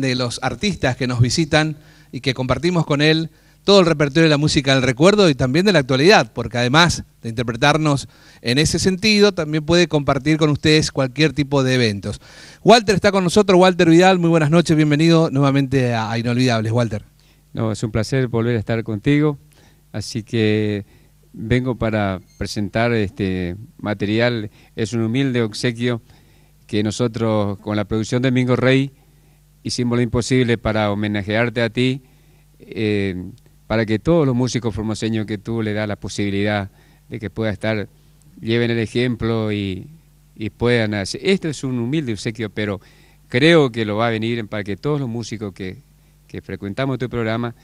de los artistas que nos visitan y que compartimos con él todo el repertorio de la música del recuerdo y también de la actualidad, porque además de interpretarnos en ese sentido, también puede compartir con ustedes cualquier tipo de eventos. Walter está con nosotros, Walter Vidal, muy buenas noches, bienvenido nuevamente a Inolvidables, Walter. No, es un placer volver a estar contigo, así que vengo para presentar este material, es un humilde obsequio que nosotros con la producción de Mingo Rey hicimos lo imposible para homenajearte a ti, eh, para que todos los músicos formoseños que tú le das la posibilidad de que pueda estar, lleven el ejemplo y, puedan hacer. Esto es un humilde obsequio, pero creo que lo va a venir para que todos los músicos que, que frecuentamos tu programa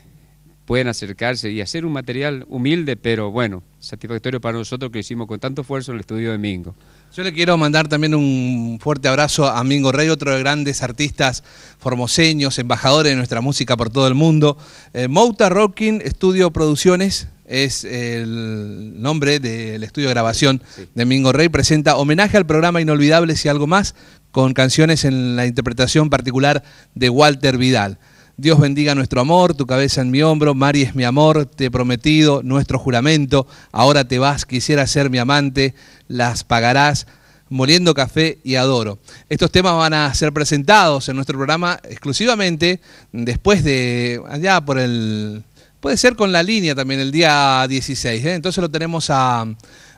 pueden acercarse y hacer un material humilde, pero bueno, satisfactorio para nosotros que hicimos con tanto esfuerzo el estudio de Mingo. Yo le quiero mandar también un fuerte abrazo a Mingo Rey, otro de grandes artistas formoseños, embajadores de nuestra música por todo el mundo. Eh, Mouta Rocking Estudio Producciones es el nombre del estudio de grabación de Mingo Rey. Presenta homenaje al programa Inolvidables y algo más con canciones en la interpretación particular de Walter Vidal. Dios bendiga nuestro amor, tu cabeza en mi hombro, Mari es mi amor, te he prometido nuestro juramento, ahora te vas, quisiera ser mi amante, las pagarás, moliendo café y adoro. Estos temas van a ser presentados en nuestro programa exclusivamente después de, allá por el, puede ser con la línea también el día 16, ¿eh? entonces lo tenemos a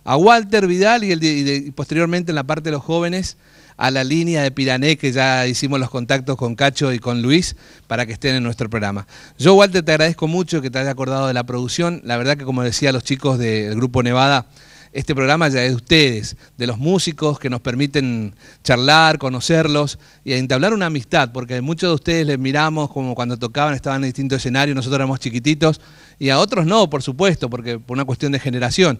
a Walter Vidal y, posteriormente en la parte de los jóvenes a la línea de Pirané, que ya hicimos los contactos con Cacho y con Luis para que estén en nuestro programa. Yo, Walter, te agradezco mucho que te hayas acordado de la producción. La verdad que, como decía los chicos del Grupo Nevada, este programa ya es de ustedes, de los músicos que nos permiten charlar, conocerlos y entablar una amistad, porque muchos de ustedes les miramos como cuando tocaban, estaban en distintos escenarios, nosotros éramos chiquititos, y a otros no, por supuesto, porque por una cuestión de generación